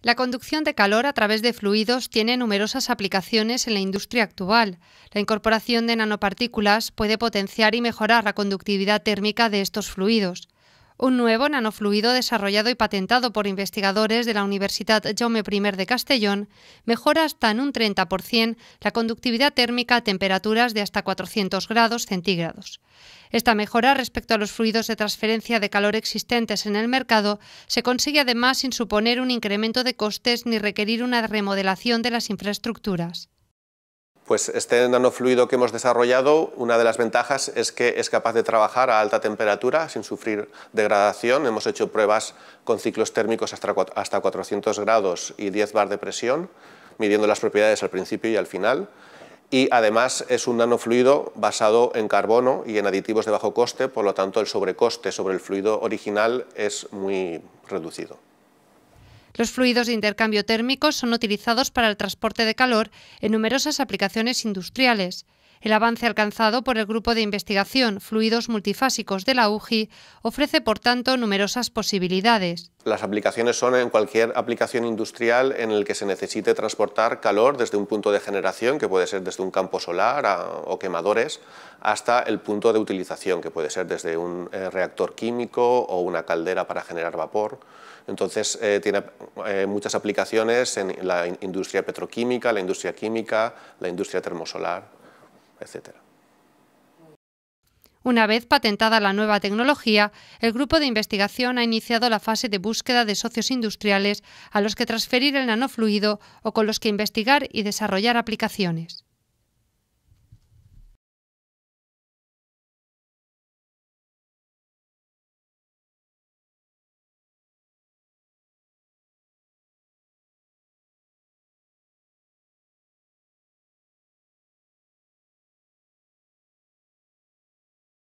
La conducción de calor a través de fluidos tiene numerosas aplicaciones en la industria actual. La incorporación de nanopartículas puede potenciar y mejorar la conductividad térmica de estos fluidos un nuevo nanofluido desarrollado y patentado por investigadores de la Universidad Jaume I de Castellón, mejora hasta en un 30% la conductividad térmica a temperaturas de hasta 400 grados centígrados. Esta mejora respecto a los fluidos de transferencia de calor existentes en el mercado se consigue además sin suponer un incremento de costes ni requerir una remodelación de las infraestructuras. Pues este nanofluido que hemos desarrollado, una de las ventajas es que es capaz de trabajar a alta temperatura sin sufrir degradación. Hemos hecho pruebas con ciclos térmicos hasta 400 grados y 10 bar de presión, midiendo las propiedades al principio y al final. Y además es un nanofluido basado en carbono y en aditivos de bajo coste, por lo tanto el sobrecoste sobre el fluido original es muy reducido. Los fluidos de intercambio térmico son utilizados para el transporte de calor en numerosas aplicaciones industriales. El avance alcanzado por el Grupo de Investigación Fluidos Multifásicos de la UGI ofrece, por tanto, numerosas posibilidades. Las aplicaciones son en cualquier aplicación industrial en el que se necesite transportar calor desde un punto de generación, que puede ser desde un campo solar o quemadores, hasta el punto de utilización, que puede ser desde un eh, reactor químico o una caldera para generar vapor. Entonces, eh, tiene eh, muchas aplicaciones en la industria petroquímica, la industria química, la industria termosolar. Una vez patentada la nueva tecnología, el grupo de investigación ha iniciado la fase de búsqueda de socios industriales a los que transferir el nanofluido o con los que investigar y desarrollar aplicaciones.